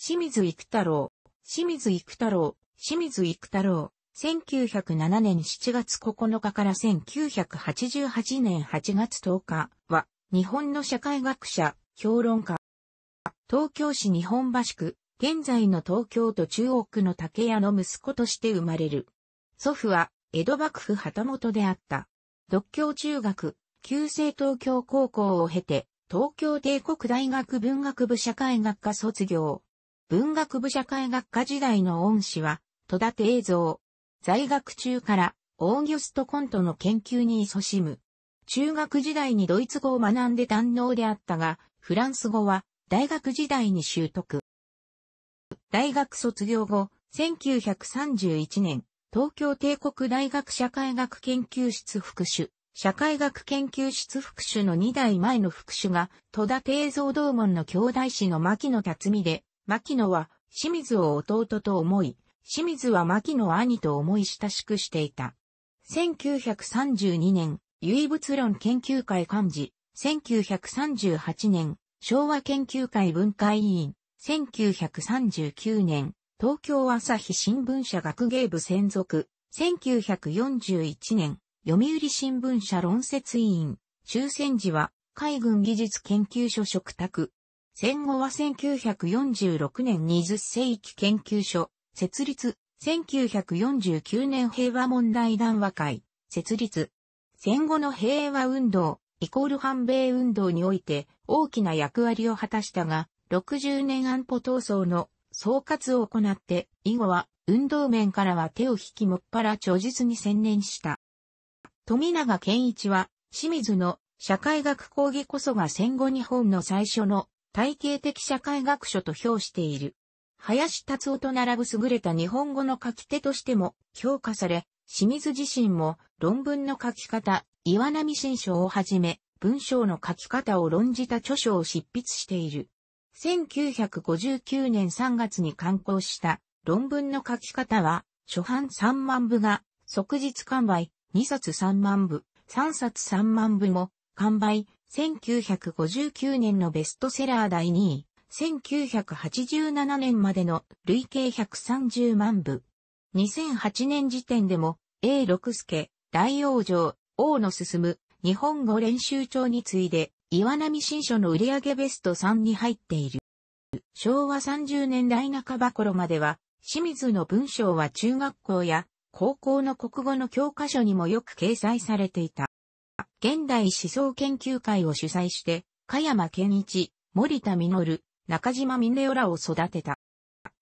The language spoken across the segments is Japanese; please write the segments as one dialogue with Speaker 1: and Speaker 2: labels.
Speaker 1: 清水育太郎、清水育太郎、清水育太郎、1907年7月9日から1988年8月10日は、日本の社会学者、評論家。東京市日本橋区、現在の東京都中央区の竹屋の息子として生まれる。祖父は、江戸幕府旗本であった。独協中学、旧制東京高校を経て、東京帝国大学文学部社会学科卒業。文学部社会学科時代の恩師は、戸田定蔵。在学中からオーギュスト・コントの研究に勤しむ。中学時代にドイツ語を学んで堪能であったが、フランス語は大学時代に習得。大学卒業後、1931年、東京帝国大学社会学研究室副主、社会学研究室副主の2代前の副主が、戸田定蔵同門の兄弟子の牧野辰美で、牧野は清水を弟と思い、清水は牧野兄と思い親しくしていた。1932年、唯物論研究会幹事、1938年、昭和研究会文化委員、1939年、東京朝日新聞社学芸部専属、1941年、読売新聞社論説委員、終戦時は海軍技術研究所嘱託、戦後は1946年20世紀研究所、設立、1949年平和問題談話会、設立。戦後の平和運動、イコール反米運動において大きな役割を果たしたが、60年安保闘争の総括を行って、以後は運動面からは手を引きもっぱら著述に専念した。富永健一は、清水の社会学講義こそが戦後日本の最初の体系的社会学書と評している。林達夫と並ぶ優れた日本語の書き手としても評価され、清水自身も論文の書き方、岩波新書をはじめ、文章の書き方を論じた著書を執筆している。1959年3月に刊行した論文の書き方は、初版3万部が即日完売、2冊3万部、3冊3万部も完売、1959年のベストセラー第2位、1987年までの累計130万部。2008年時点でも、A 六助、大王城、王の進む、日本語練習帳に次いで、岩波新書の売上ベスト3に入っている。昭和30年代半ば頃までは、清水の文章は中学校や高校の国語の教科書にもよく掲載されていた。現代思想研究会を主催して、加山健一、森田実、中島ミネらを育てた。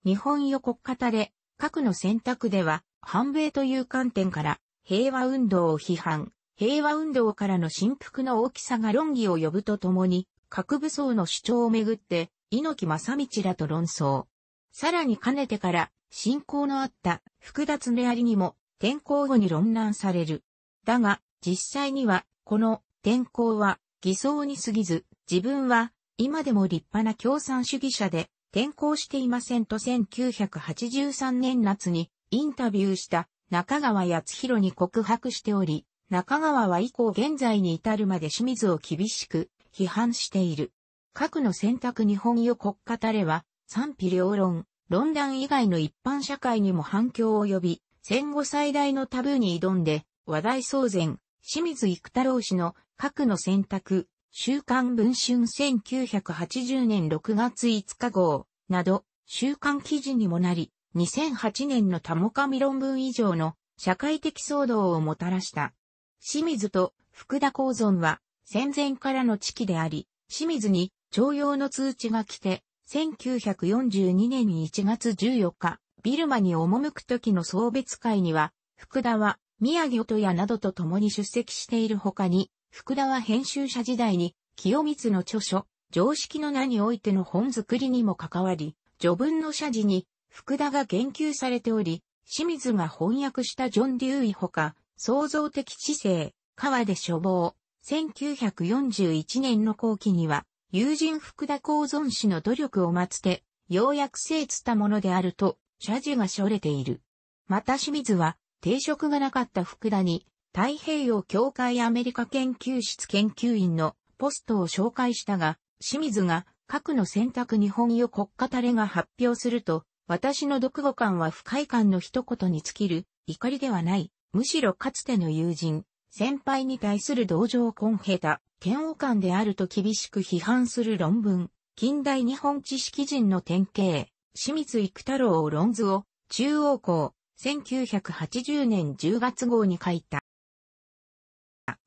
Speaker 1: 日本予告方で、核の選択では、反米という観点から、平和運動を批判、平和運動からの振幅の大きさが論議を呼ぶとともに、核武装の主張をめぐって、猪木正道らと論争。さらにかねてから、信仰のあった複雑でありにも、転校後に論難される。だが、実際には、この天候は偽装に過ぎず、自分は今でも立派な共産主義者で転校していませんと1983年夏にインタビューした中川康弘に告白しており、中川は以降現在に至るまで清水を厳しく批判している。核の選択日本よ国家たれは賛否両論、論断以外の一般社会にも反響を呼び、戦後最大のタブーに挑んで話題騒然、清水育太郎氏の核の選択、週刊文春1980年6月5日号など、週刊記事にもなり、2008年の多母神論文以上の社会的騒動をもたらした。清水と福田光存は戦前からの地期であり、清水に徴用の通知が来て、1942年1月14日、ビルマに赴く時の送別会には、福田は宮城とやなどと共に出席している他に、福田は編集者時代に、清光の著書、常識の名においての本作りにも関わり、序文の社辞に、福田が言及されており、清水が翻訳したジョン・デューイほか、創造的知性、川で処方、1941年の後期には、友人福田光存氏の努力を待つて、ようやく精つたものであると、社辞がしょれている。また清水は、定職がなかった福田に、太平洋協会アメリカ研究室研究員のポストを紹介したが、清水が核の選択日本よ国家タレが発表すると、私の読後感は不快感の一言に尽きる、怒りではない、むしろかつての友人、先輩に対する同情根へた、嫌悪感であると厳しく批判する論文、近代日本知識人の典型、清水育太郎を論図を、中央校、1980年10月号に書いた。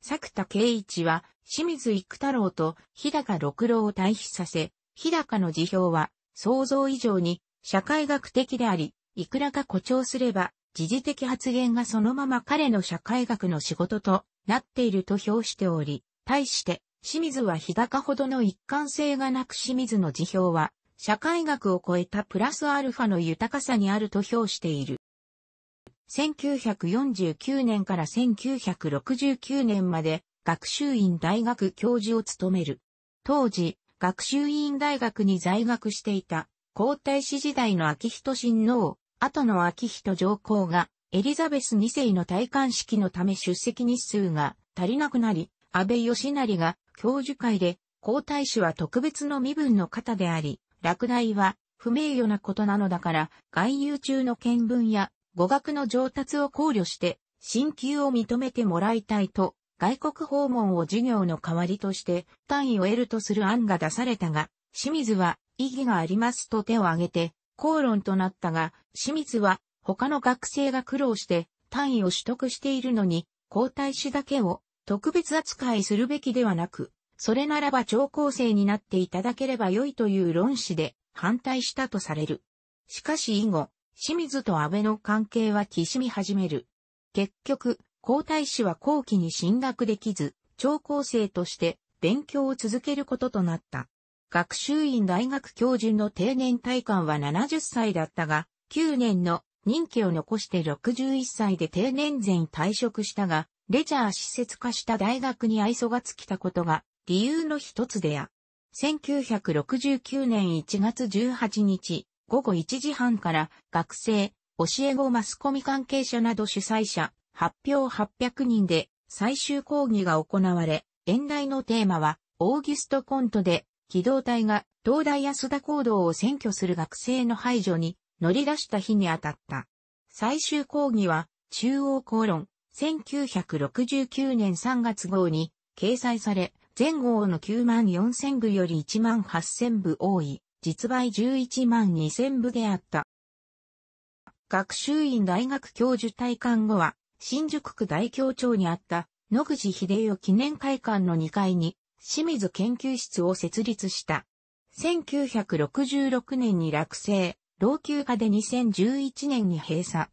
Speaker 1: 作田圭一は、清水育太郎と日高六郎を対比させ、日高の辞表は、想像以上に社会学的であり、いくらか誇張すれば、時事的発言がそのまま彼の社会学の仕事となっていると評しており、対して、清水は日高ほどの一貫性がなく清水の辞表は、社会学を超えたプラスアルファの豊かさにあると評している。1949年から1969年まで学習院大学教授を務める。当時、学習院大学に在学していた皇太子時代の秋人親王、後の秋人上皇がエリザベス2世の戴冠式のため出席日数が足りなくなり、安倍義成が教授会で皇太子は特別の身分の方であり、落第は不名誉なことなのだから、外遊中の見聞や語学の上達を考慮して、進級を認めてもらいたいと、外国訪問を授業の代わりとして単位を得るとする案が出されたが、清水は意義がありますと手を挙げて、口論となったが、清水は他の学生が苦労して単位を取得しているのに、皇太子だけを特別扱いするべきではなく、それならば超高生になっていただければ良いという論旨で反対したとされる。しかし以後、清水と安倍の関係はきしみ始める。結局、皇太子は後期に進学できず、超高生として勉強を続けることとなった。学習院大学教授の定年退官は70歳だったが、9年の任期を残して61歳で定年前退職したが、レジャー施設化した大学に愛想が尽きたことが理由の一つであ。1969年1月18日、午後1時半から学生、教え子マスコミ関係者など主催者、発表800人で最終講義が行われ、演題のテーマは、オーギュストコントで、機動隊が東大安田行動を占拠する学生の排除に乗り出した日に当たった。最終講義は、中央公論、1969年3月号に掲載され、前号の9万4000部より1万8000部多い。実売11万2000部であった。学習院大学教授退官後は、新宿区大教庁にあった野口秀夫記念会館の2階に清水研究室を設立した。1966年に落成、老朽化で2011年に閉鎖。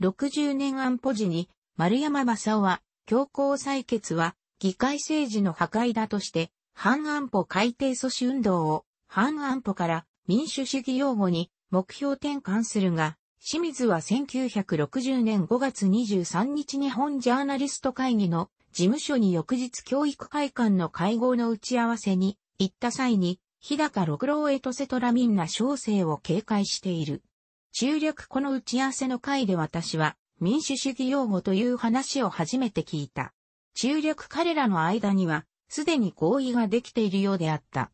Speaker 1: 60年安保時に丸山正夫は強行採決は議会政治の破壊だとして反安保改定阻止運動を反安保から民主主義用語に目標転換するが、清水は1960年5月23日日本ジャーナリスト会議の事務所に翌日教育会館の会合の打ち合わせに行った際に、日高六郎エトセトラミンナ小生を警戒している。中略この打ち合わせの会で私は民主主義用語という話を初めて聞いた。中略彼らの間にはすでに合意ができているようであった。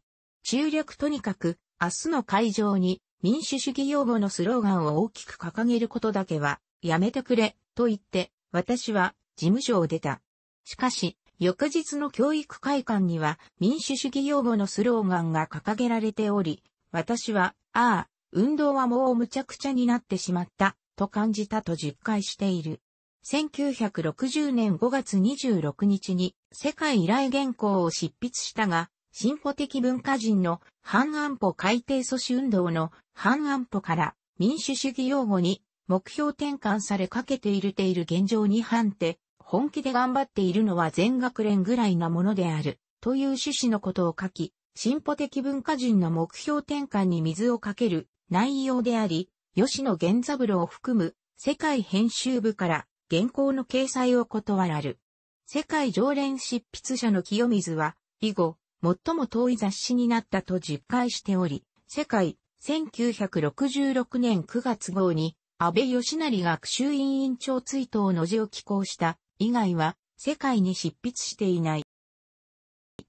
Speaker 1: 中略とにかく、明日の会場に民主主義擁護のスローガンを大きく掲げることだけは、やめてくれ、と言って、私は事務所を出た。しかし、翌日の教育会館には民主主義擁護のスローガンが掲げられており、私は、ああ、運動はもう無茶苦茶になってしまった、と感じたと実感している。1960年5月26日に世界依頼原稿を執筆したが、進歩的文化人の反安保改定阻止運動の反安保から民主主義用語に目標転換されかけているている現状に反って本気で頑張っているのは全学連ぐらいなものであるという趣旨のことを書き、進歩的文化人の目標転換に水をかける内容であり、吉野源三郎を含む世界編集部から原稿の掲載を断らる。世界常連執筆者の清水は、以後、最も遠い雑誌になったと実感しており、世界、1966年9月号に、安倍義成学習委員長追悼の字を寄稿した以外は世界に執筆していない。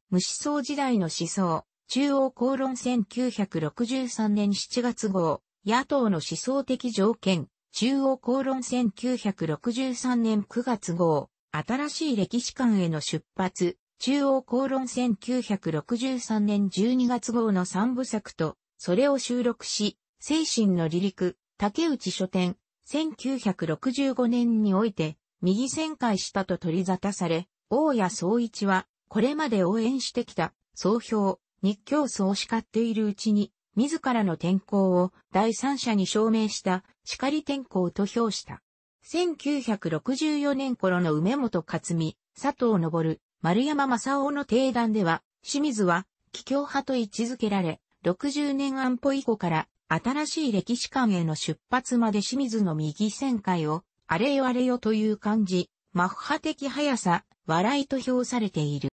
Speaker 1: 無思想時代の思想、中央公論1963年7月号、野党の思想的条件、中央公論1963年9月号、新しい歴史観への出発、中央公論1963年12月号の三部作と、それを収録し、精神の離陸、竹内書店、1965年において、右旋回したと取り沙汰され、大谷総一は、これまで応援してきた、総評、日教総を叱っているうちに、自らの転校を第三者に証明した、叱り転校と評した。1964年頃の梅本勝美、佐藤昇、丸山正夫の定談では、清水は、帰郷派と位置づけられ、60年安保以降から、新しい歴史観への出発まで清水の右旋回を、あれよあれよという感じ、マッハ的速さ、笑いと評されている。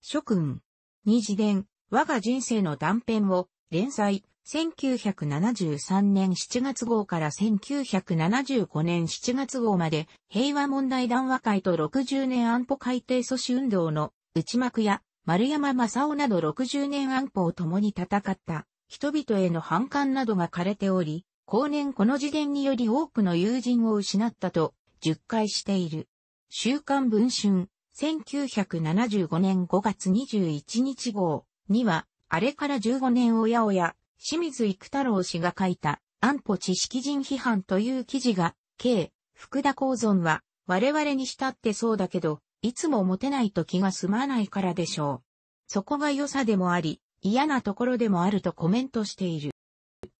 Speaker 1: 諸君。二次伝、我が人生の断片を、連載、1973年7月号から1975年7月号まで平和問題談話会と60年安保改定阻止運動の内幕や丸山正夫など60年安保を共に戦った人々への反感などが枯れており、後年この時点により多くの友人を失ったと10回している。週刊文春1975年5月21日号には、あれから15年おやおや、清水育太郎氏が書いた安保知識人批判という記事が、K、福田光存は、我々にしたってそうだけど、いつも持てないと気が済まないからでしょう。そこが良さでもあり、嫌なところでもあるとコメントしている。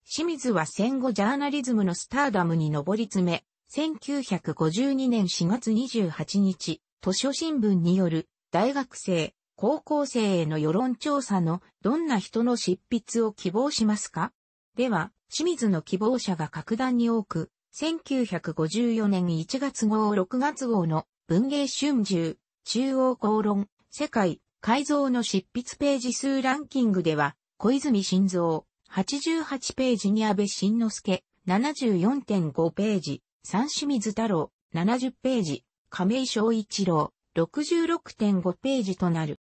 Speaker 1: 清水は戦後ジャーナリズムのスターダムに上り詰め、1952年4月28日、図書新聞による大学生高校生への世論調査のどんな人の執筆を希望しますかでは、清水の希望者が格段に多く、1954年1月号6月号の文芸春秋、中央公論、世界、改造の執筆ページ数ランキングでは、小泉晋三、88ページに安倍晋之助、74.5ページ、三清水太郎、70ページ、亀井翔一郎、66.5ページとなる。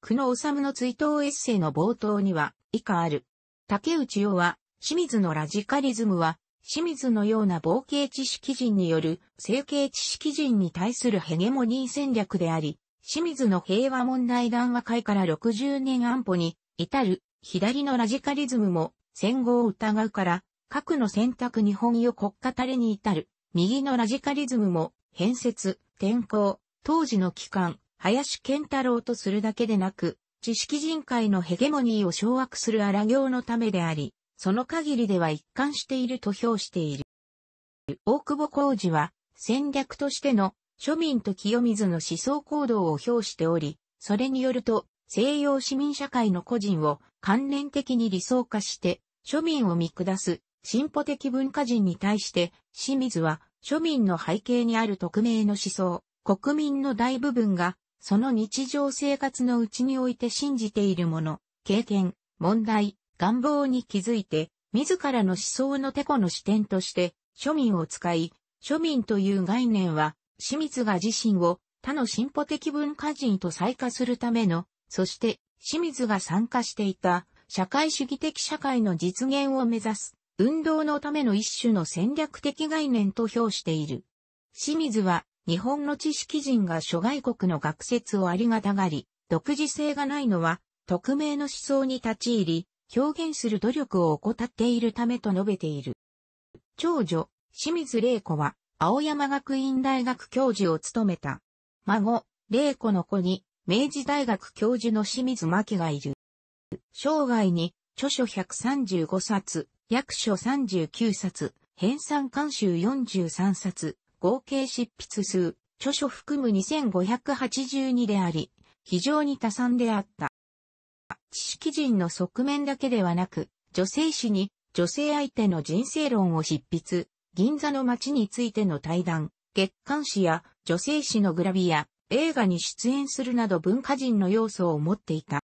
Speaker 1: 久野治の追悼エッセイの冒頭には、以下ある。竹内雄は、清水のラジカリズムは、清水のような冒険知識人による整形知識人に対するヘゲモニー戦略であり、清水の平和問題談話会から60年安保に至る左のラジカリズムも戦後を疑うから核の選択日本よ国家たれに至る右のラジカリズムも変節、転校、当時の期間、林健太郎とするだけでなく、知識人会のヘゲモニーを掌握する荒行のためであり、その限りでは一貫していると評している。大久保浩二は、戦略としての庶民と清水の思想行動を評しており、それによると、西洋市民社会の個人を関連的に理想化して、庶民を見下す進歩的文化人に対して、清水は庶民の背景にある匿名の思想、国民の大部分がその日常生活のうちにおいて信じているもの、経験、問題、願望に気づいて、自らの思想のてこの視点として、庶民を使い、庶民という概念は、清水が自身を他の進歩的文化人と再化するための、そして清水が参加していた社会主義的社会の実現を目指す運動のための一種の戦略的概念と評している。清水は日本の知識人が諸外国の学説をありがたがり、独自性がないのは、匿名の思想に立ち入り、表現する努力を怠っているためと述べている。長女、清水玲子は、青山学院大学教授を務めた。孫、玲子の子に、明治大学教授の清水真紀がいる。生涯に、著書135冊、役所39冊、編纂監修43冊、合計執筆数、著書含む2582であり、非常に多産であった。知識人の側面だけではなく、女性誌に女性相手の人生論を執筆、銀座の街についての対談、月刊誌や女性誌のグラビア、映画に出演するなど文化人の要素を持っていた。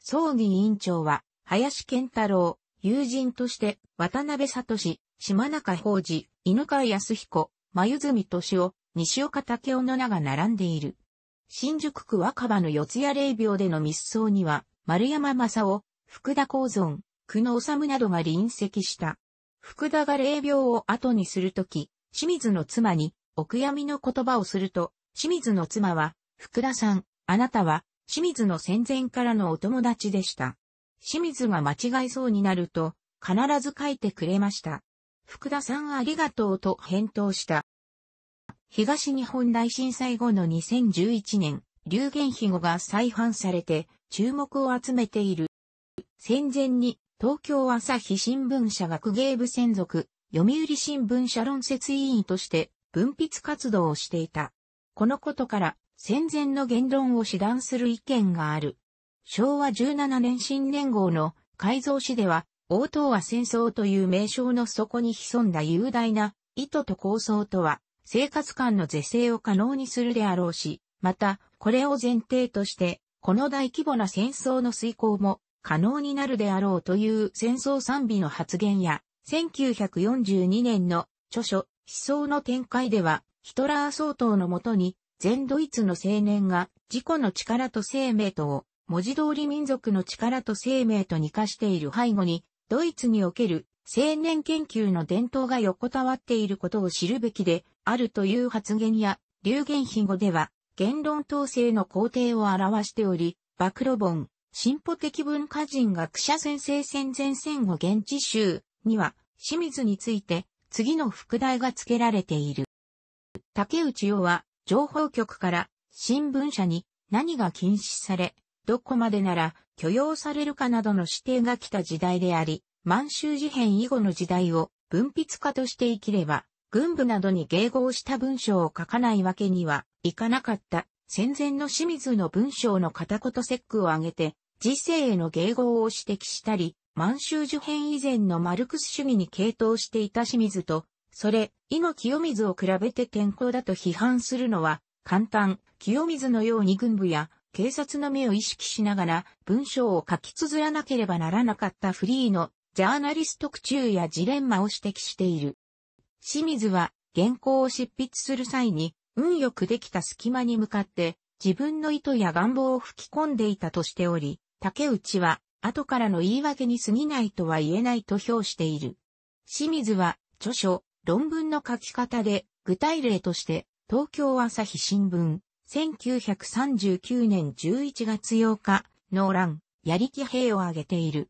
Speaker 1: 葬儀委員長は、林健太郎、友人として、渡辺里志、島中浩二、犬川康彦、眉住敏夫、西岡武夫の名が並んでいる。新宿区若葉の四谷霊廟での密葬には、丸山正夫、福田光尊、久野治などが臨席した。福田が霊廟を後にするとき、清水の妻に、お悔やみの言葉をすると、清水の妻は、福田さん、あなたは、清水の戦前からのお友達でした。清水が間違いそうになると、必ず書いてくれました。福田さんありがとうと返答した。東日本大震災後の2011年、流言肥語が再販されて注目を集めている。戦前に東京朝日新聞社学芸部専属、読売新聞社論説委員として文筆活動をしていた。このことから戦前の言論を指弾する意見がある。昭和17年新年号の改造誌では応答は戦争という名称の底に潜んだ雄大な意図と構想とは、生活感の是正を可能にするであろうし、また、これを前提として、この大規模な戦争の遂行も可能になるであろうという戦争賛美の発言や、1942年の著書、思想の展開では、ヒトラー総統のもとに、全ドイツの青年が自己の力と生命とを、文字通り民族の力と生命とに化している背後に、ドイツにおける青年研究の伝統が横たわっていることを知るべきであるという発言や、流言飛語では、言論統制の工程を表しており、暴露本、進歩的文化人学者先生戦前戦後現地集には、清水について、次の副題が付けられている。竹内洋は、情報局から、新聞社に何が禁止され、どこまでなら許容されるかなどの指定が来た時代であり、満州事変以後の時代を文筆家として生きれば、軍部などに迎合した文章を書かないわけにはいかなかった戦前の清水の文章の片言節句を挙げて、時世への迎合を指摘したり、満州事変以前のマルクス主義に傾倒していた清水と、それ、以の清水を比べて健康だと批判するのは、簡単、清水のように軍部や警察の目を意識しながら文章を書き綴らなければならなかったフリーのジャーナリス苦中やジレンマを指摘している。清水は原稿を執筆する際に運よくできた隙間に向かって自分の意図や願望を吹き込んでいたとしており、竹内は後からの言い訳に過ぎないとは言えないと評している。清水は著書、論文の書き方で具体例として東京朝日新聞、1939年11月8日、ノーラン、やりき兵を挙げている。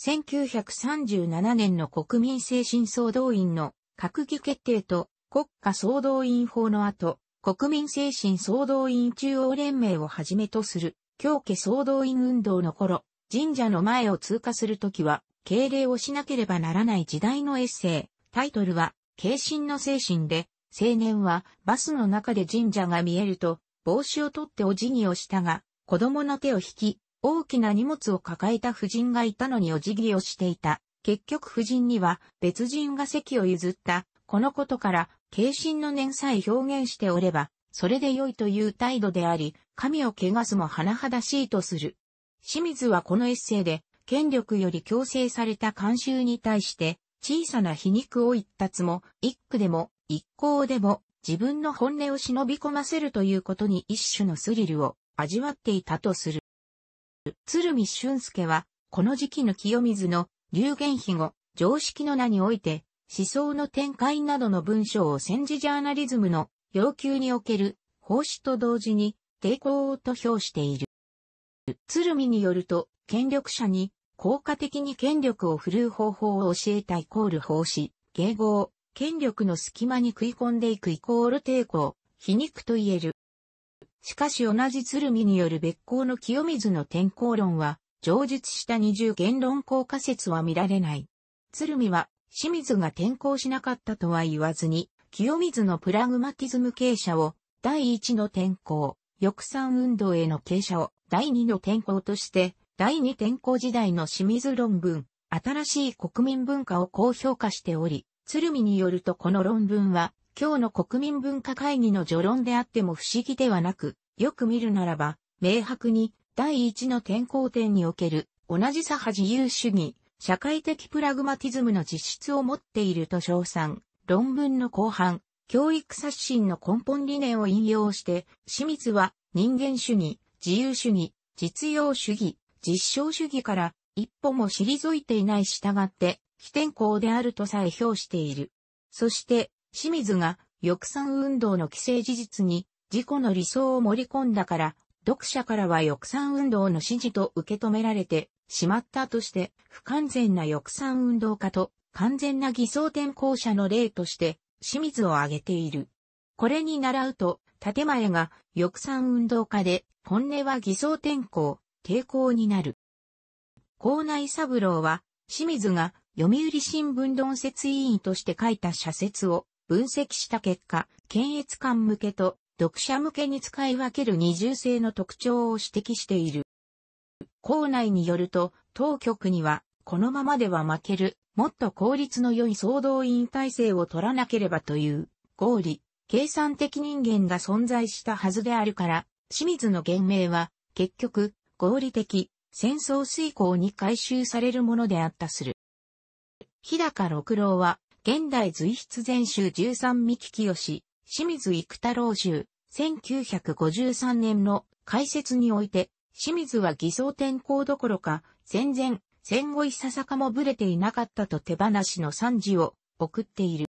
Speaker 1: 1937年の国民精神総動員の閣議決定と国家総動員法の後、国民精神総動員中央連盟をはじめとする、教家総動員運動の頃、神社の前を通過するときは、敬礼をしなければならない時代のエッセイ。タイトルは、敬心の精神で、青年はバスの中で神社が見えると、帽子を取ってお辞儀をしたが、子供の手を引き、大きな荷物を抱えた夫人がいたのにお辞儀をしていた。結局夫人には別人が席を譲った。このことから、軽心の念さえ表現しておれば、それで良いという態度であり、神を汚すも甚だしいとする。清水はこのエッセイで、権力より強制された慣習に対して、小さな皮肉を言ったつも、一句でも、一行でも、自分の本音を忍び込ませるということに一種のスリルを味わっていたとする。鶴見俊介は、この時期の清水の流言碑後、常識の名において、思想の展開などの文章を戦時ジャーナリズムの要求における奉仕と同時に抵抗をと評している。鶴見によると、権力者に効果的に権力を振るう方法を教えたイコール奉仕、迎合、権力の隙間に食い込んでいくイコール抵抗、皮肉と言える。しかし同じ鶴見による別行の清水の天候論は、上述した二重言論効果説は見られない。鶴見は、清水が転校しなかったとは言わずに、清水のプラグマティズム傾斜を、第一の転校、翼賛運動への傾斜を、第二の転校として、第二転校時代の清水論文、新しい国民文化を高評価しており、鶴見によるとこの論文は、今日の国民文化会議の序論であっても不思議ではなく、よく見るならば、明白に、第一の転校点における、同じ左派自由主義、社会的プラグマティズムの実質を持っていると称賛、論文の後半、教育刷新の根本理念を引用して、清水は人間主義、自由主義、実用主義、実証主義から一歩も退いていない従って、非天候であるとさえ評している。そして、清水が翼賛運動の既成事実に自己の理想を盛り込んだから、読者からは翼賛運動の支持と受け止められてしまったとして、不完全な翼賛運動家と完全な偽装転校者の例として、清水を挙げている。これに倣うと、建前が翼賛運動家で、本音は偽装転校、抵抗になる。校内三郎は、清水が読売新聞論説委員として書いた社説を分析した結果、検閲官向けと読者向けに使い分ける二重性の特徴を指摘している。校内によると、当局には、このままでは負ける、もっと効率の良い総動員体制を取らなければという、合理、計算的人間が存在したはずであるから、清水の言明は、結局、合理的、戦争遂行に回収されるものであったする。日高六郎は、現代随筆全集13三木清清水育太郎集、1953年の解説において、清水は偽装転校どころか、戦前、戦後いささかもブレていなかったと手放しの賛辞を送っている。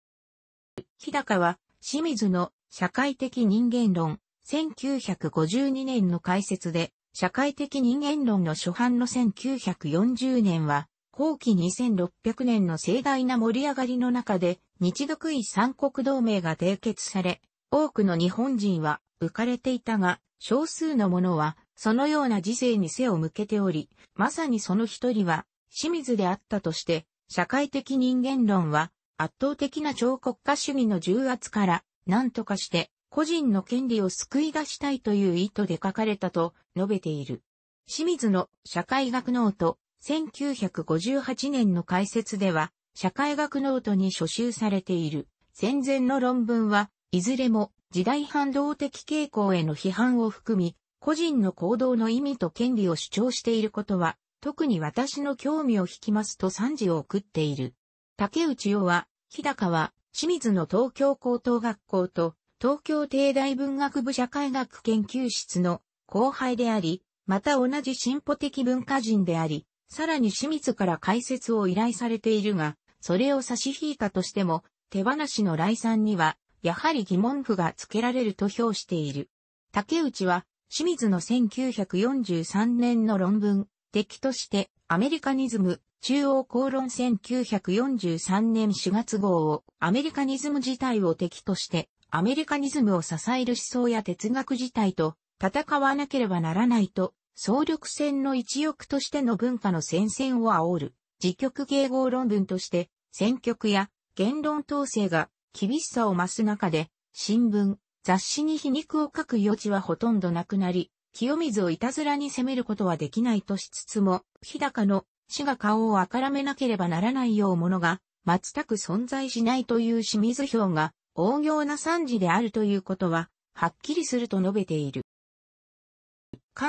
Speaker 1: 日高は、清水の社会的人間論、1952年の解説で、社会的人間論の初版の1940年は、後期2600年の盛大な盛り上がりの中で、日独位三国同盟が締結され、多くの日本人は浮かれていたが、少数の者は、そのような時世に背を向けており、まさにその一人は、清水であったとして、社会的人間論は、圧倒的な超国家主義の重圧から、何とかして、個人の権利を救い出したいという意図で書かれたと述べている。清水の社会学ノート1958年の解説では、社会学ノートに書集されている戦前の論文は、いずれも時代反動的傾向への批判を含み、個人の行動の意味と権利を主張していることは、特に私の興味を引きますと賛辞を送っている。竹内夫は、日高は、清水の東京高等学校と、東京帝大文学部社会学研究室の後輩であり、また同じ進歩的文化人であり、さらに清水から解説を依頼されているが、それを差し引いたとしても、手放しの来産には、やはり疑問符が付けられると評している。竹内は、清水の1943年の論文、敵として、アメリカニズム、中央公論1943年4月号を、アメリカニズム自体を敵として、アメリカニズムを支える思想や哲学自体と、戦わなければならないと総力戦の一翼としての文化の戦線を煽る、自局迎合論文として、選区や言論統制が厳しさを増す中で、新聞、雑誌に皮肉を書く余地はほとんどなくなり、清水をいたずらに責めることはできないとしつつも、日高の死が顔をあからめなければならないようものが、全く存在しないという清水表が、大行な惨事であるということは、はっきりすると述べている。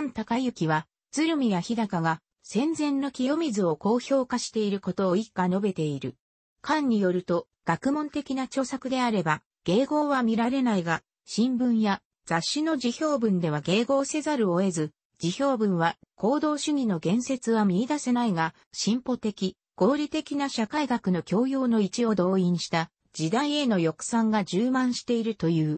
Speaker 1: 菅隆之は、鶴見や日高が戦前の清水を高評価していることを一家述べている。菅によると、学問的な著作であれば、迎合は見られないが、新聞や雑誌の辞表文では迎合せざるを得ず、辞表文は行動主義の言説は見出せないが、進歩的、合理的な社会学の教養の一を動員した時代への抑散が充満しているという。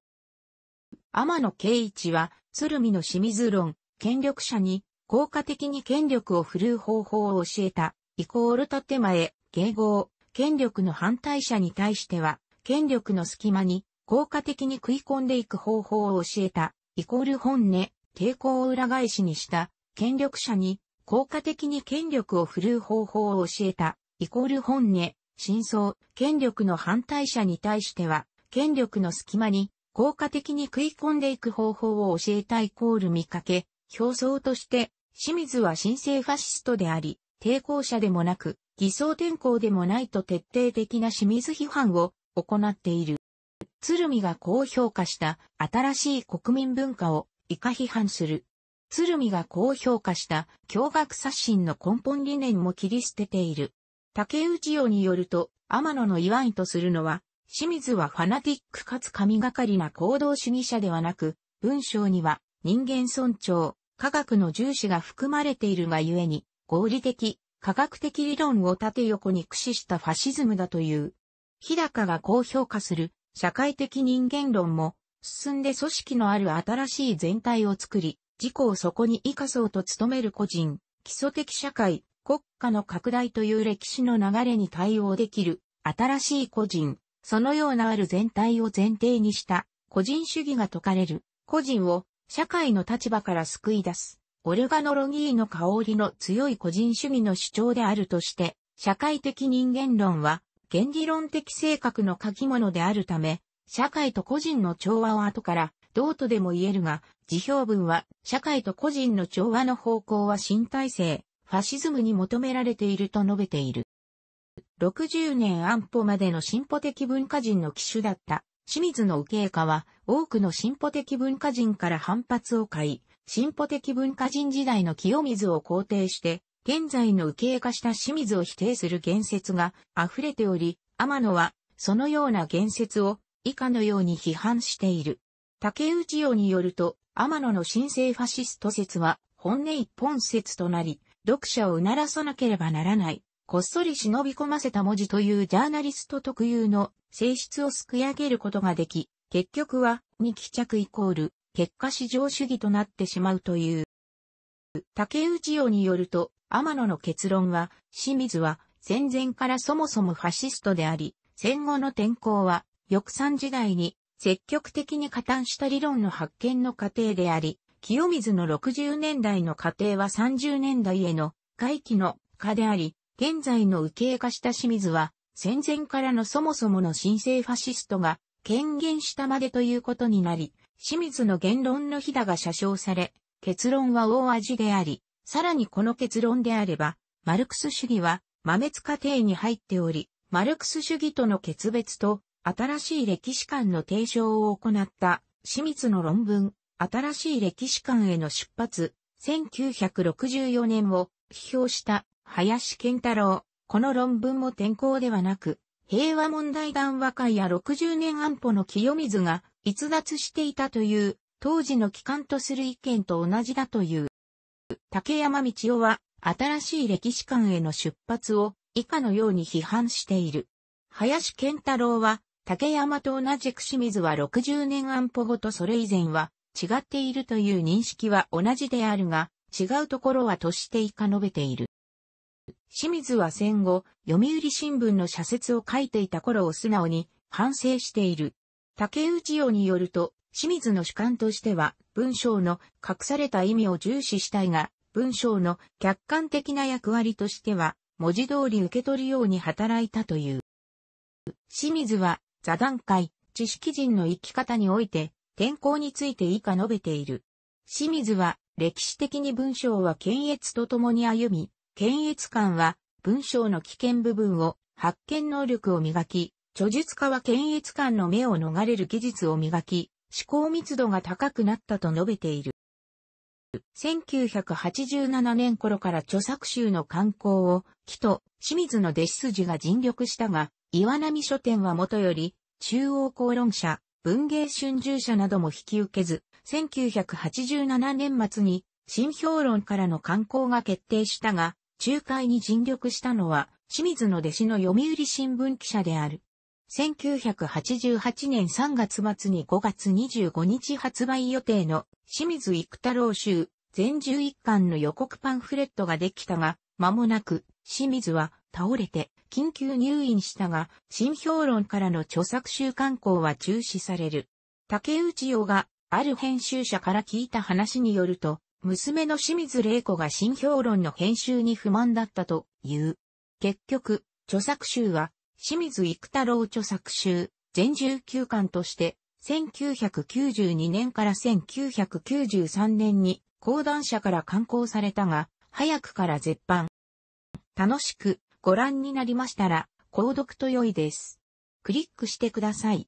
Speaker 1: 天野圭一は、鶴見の清水論、権力者に効果的に権力を振るう方法を教えた、イコール建前、迎合、権力の反対者に対しては、権力の隙間に効果的に食い込んでいく方法を教えた、イコール本音、抵抗を裏返しにした、権力者に効果的に権力を振るう方法を教えた、イコール本音、真相、権力の反対者に対しては、権力の隙間に効果的に食い込んでいく方法を教えたイコール見かけ、表層として、清水は神聖ファシストであり、抵抗者でもなく、偽装転校でもないと徹底的な清水批判を行っている。鶴見がこう評価した新しい国民文化を以下批判する。鶴見がこう評価した驚愕刷新の根本理念も切り捨てている。竹内洋によると、天野の祝いとするのは、清水はファナティックかつ神がかりな行動主義者ではなく、文章には人間尊重、科学の重視が含まれているがゆえに、合理的、科学的理論を縦横に駆使したファシズムだという。日高が高評価する社会的人間論も、進んで組織のある新しい全体を作り、自己をそこに生かそうと努める個人、基礎的社会、国家の拡大という歴史の流れに対応できる、新しい個人、そのようなある全体を前提にした、個人主義が説かれる、個人を社会の立場から救い出す、オルガノロギーの香りの強い個人主義の主張であるとして、社会的人間論は、原理論的性格の書き物であるため、社会と個人の調和を後から、どうとでも言えるが、辞表文は、社会と個人の調和の方向は新体制、ファシズムに求められていると述べている。60年安保までの進歩的文化人の機種だった清水の右傾化は多くの進歩的文化人から反発を買い、進歩的文化人時代の清水を肯定して、現在の右傾化した清水を否定する言説が溢れており、天野はそのような言説を以下のように批判している。竹内洋によると、天野の新生ファシスト説は本音一本説となり、読者をうならさなければならない、こっそり忍び込ませた文字というジャーナリスト特有の性質をすくい上げることができ、結局は、に帰着イコール、結果至上主義となってしまうという。竹内洋によると、天野の結論は、清水は、戦前からそもそもファシストであり、戦後の天候は、翼賛時代に、積極的に加担した理論の発見の過程であり、清水の60年代の過程は30年代への回帰の過であり、現在の受入れ化した清水は戦前からのそもそもの新生ファシストが権限したまでということになり、清水の言論の日だが写称され、結論は大味であり、さらにこの結論であれば、マルクス主義は、豆滅過程に入っており、マルクス主義との決別と、新しい歴史観の提唱を行った清水の論文、新しい歴史観への出発、1964年を批評した林健太郎、この論文も天候ではなく、平和問題談話会や60年安保の清水が逸脱していたという、当時の機関とする意見と同じだという。竹山道夫は、新しい歴史観への出発を以下のように批判している。林健太郎は、竹山と同じく清水は60年安保後とそれ以前は違っているという認識は同じであるが、違うところはとして以下述べている。清水は戦後、読売新聞の社説を書いていた頃を素直に反省している。竹内洋によると、清水の主観としては、文章の隠された意味を重視したいが、文章の客観的な役割としては、文字通り受け取るように働いたという。清水は、座談会、知識人の生き方において、天候について以下述べている。清水は、歴史的に文章は検閲とともに歩み、検閲官は文章の危険部分を発見能力を磨き、著述家は検閲官の目を逃れる技術を磨き、思考密度が高くなったと述べている。1987年頃から著作集の刊行を、木と清水の弟子筋が尽力したが、岩波書店はもとより、中央公論者、文芸春秋社なども引き受けず、1987年末に、新評論からの刊行が決定したが、仲介に尽力したのは、清水の弟子の読売新聞記者である。1988年3月末に5月25日発売予定の清水育太郎集全11巻の予告パンフレットができたが、間もなく清水は倒れて緊急入院したが、新評論からの著作集刊行は中止される。竹内洋がある編集者から聞いた話によると、娘の清水玲子が新評論の編集に不満だったという。結局、著作集は、清水育太郎著作集、全19巻として、1992年から1993年に、講談社から刊行されたが、早くから絶版。楽しくご覧になりましたら、購読と良いです。クリックしてください。